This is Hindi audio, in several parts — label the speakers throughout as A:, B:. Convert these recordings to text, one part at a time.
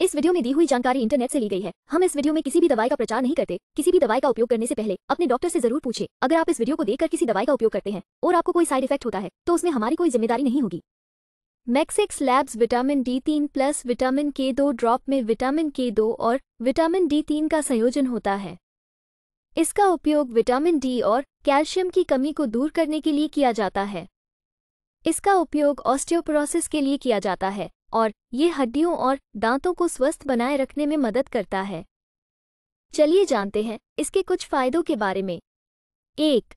A: इस वीडियो में दी हुई जानकारी इंटरनेट से ली गई है हम इस वीडियो में किसी भी दवाई का प्रचार नहीं करते किसी भी दवाई का उपयोग करने से पहले अपने डॉक्टर से जरूर पूछे अगर आप इस वीडियो को देखकर किसी दवाई का उपयोग करते हैं और आपको कोई साइड इफेक्ट होता है तो उसमें हमारी कोई जिम्मेदारी नहीं होगी मैक्सिक्स लैब्स विटामिन डी तीन प्लस विटामिन के दो ड्रॉप में विटामिन के दो और विटामिन डी तीन का संयोजन होता है इसका उपयोग विटामिन डी और कैल्शियम की कमी को दूर करने के लिए किया जाता है इसका उपयोग ऑस्टियोपोरोसिस के लिए किया जाता है और ये हड्डियों और दांतों को स्वस्थ बनाए रखने में मदद करता है चलिए जानते हैं इसके कुछ फायदों के बारे में एक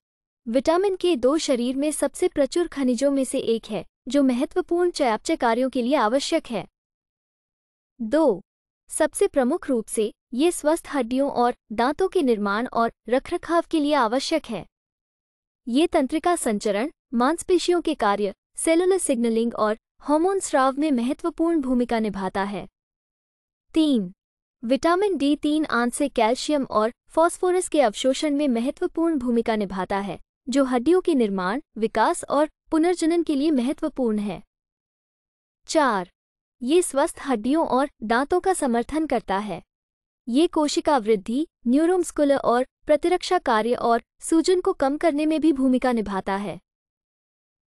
A: विटामिन के दो शरीर में सबसे प्रचुर खनिजों में से एक है जो महत्वपूर्ण चयापचय कार्यों के लिए आवश्यक है दो सबसे प्रमुख रूप से ये स्वस्थ हड्डियों और दांतों के निर्माण और रखरखाव के लिए आवश्यक है ये तंत्रिका संचरण मांसपेशियों के कार्य सेलुलर सिग्नलिंग और हार्मोन स्राव में महत्वपूर्ण भूमिका निभाता है तीन विटामिन डी तीन आंत से कैल्शियम और फॉस्फोरस के अवशोषण में महत्वपूर्ण भूमिका निभाता है जो हड्डियों के निर्माण विकास और पुनर्जनन के लिए महत्वपूर्ण है चार ये स्वस्थ हड्डियों और दांतों का समर्थन करता है ये कोशिका वृद्धि न्यूरोमस्कुलर और प्रतिरक्षा कार्य और सूजन को कम करने में भी भूमिका निभाता है